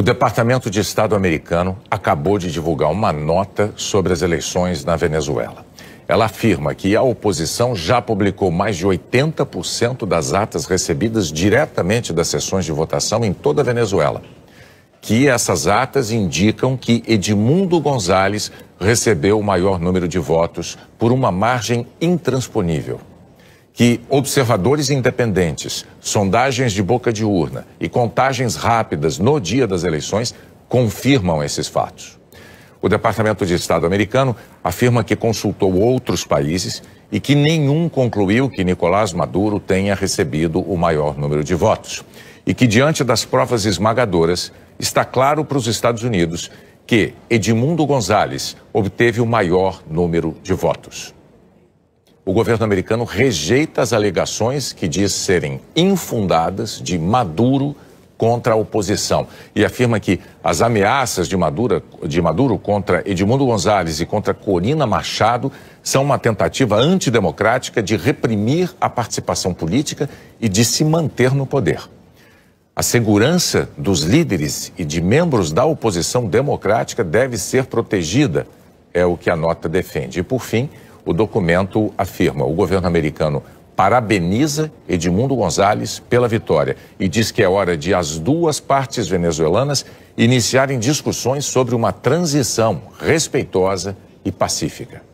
O Departamento de Estado americano acabou de divulgar uma nota sobre as eleições na Venezuela. Ela afirma que a oposição já publicou mais de 80% das atas recebidas diretamente das sessões de votação em toda a Venezuela. Que essas atas indicam que Edmundo Gonzalez recebeu o maior número de votos por uma margem intransponível que observadores independentes, sondagens de boca de urna e contagens rápidas no dia das eleições confirmam esses fatos. O Departamento de Estado americano afirma que consultou outros países e que nenhum concluiu que Nicolás Maduro tenha recebido o maior número de votos. E que, diante das provas esmagadoras, está claro para os Estados Unidos que Edmundo Gonzalez obteve o maior número de votos o governo americano rejeita as alegações que diz serem infundadas de Maduro contra a oposição e afirma que as ameaças de Maduro, de Maduro contra Edmundo Gonzalez e contra Corina Machado são uma tentativa antidemocrática de reprimir a participação política e de se manter no poder. A segurança dos líderes e de membros da oposição democrática deve ser protegida, é o que a nota defende. E, por fim, o documento afirma: o governo americano parabeniza Edmundo Gonzalez pela vitória e diz que é hora de as duas partes venezuelanas iniciarem discussões sobre uma transição respeitosa e pacífica.